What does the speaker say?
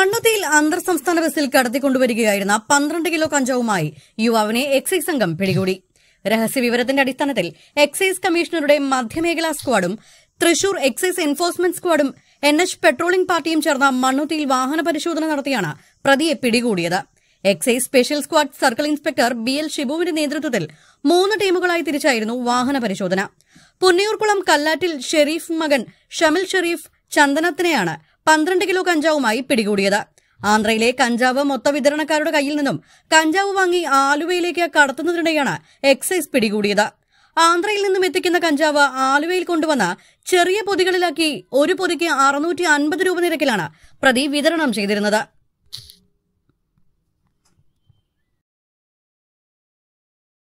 മണ്ണുത്തിയിൽ അന്തർ സംസ്ഥാന ബസിൽ കടത്തിക്കൊണ്ടുവരികയായിരുന്ന പന്ത്രണ്ട് കിലോ കഞ്ചാവുമായി യുവാവിനെ എക്സൈസ് സംഘം പിടികൂടി രഹസ്യ വിവരത്തിന്റെ അടിസ്ഥാനത്തിൽ എക്സൈസ് കമ്മീഷണറുടെ മധ്യമേഖലാ സ്ക്വാഡും തൃശൂർ എക്സൈസ് എൻഫോഴ്സ്മെന്റ് സ്ക്വാഡും എൻ എച്ച് പെട്രോളിംഗ് പാർട്ടിയും ചേർന്ന മണ്ണുത്തിയിൽ വാഹന പരിശോധന നടത്തിയാണ് പ്രതിയെ പിടികൂടിയത് excise special squad circle inspector B L ഷിബുവിന്റെ നേതൃത്വത്തിൽ മൂന്ന് ടീമുകളായി തിരിച്ചായിരുന്നു വാഹന പരിശോധന പുന്നയൂർകുളം കല്ലാറ്റിൽ ഷെരീഫ് മകൻ ഷമിൽ ഷെരീഫ് ചന്ദനത്തിനെയാണ് പന്ത്രണ്ട് കിലോ കഞ്ചാവുമായി പിടികൂടിയത് ആന്ധ്രയിലെ കഞ്ചാവ് മൊത്ത വിതരണക്കാരുടെ കയ്യിൽ നിന്നും കഞ്ചാവ് വാങ്ങി ആലുവയിലേക്ക് കടത്തുന്നതിനിടെയാണ് എക്സൈസ് പിടികൂടിയത് ആന്ധ്രയിൽ നിന്നും എത്തിക്കുന്ന കഞ്ചാവ് ആലുവയിൽ കൊണ്ടുവന്ന ചെറിയ പൊതികളിലാക്കി ഒരു പൊതിക്ക് അറുന്നൂറ്റി അൻപത് രൂപ നിരക്കിലാണ് പ്രതി വിതരണം ചെയ്തിരുന്നത്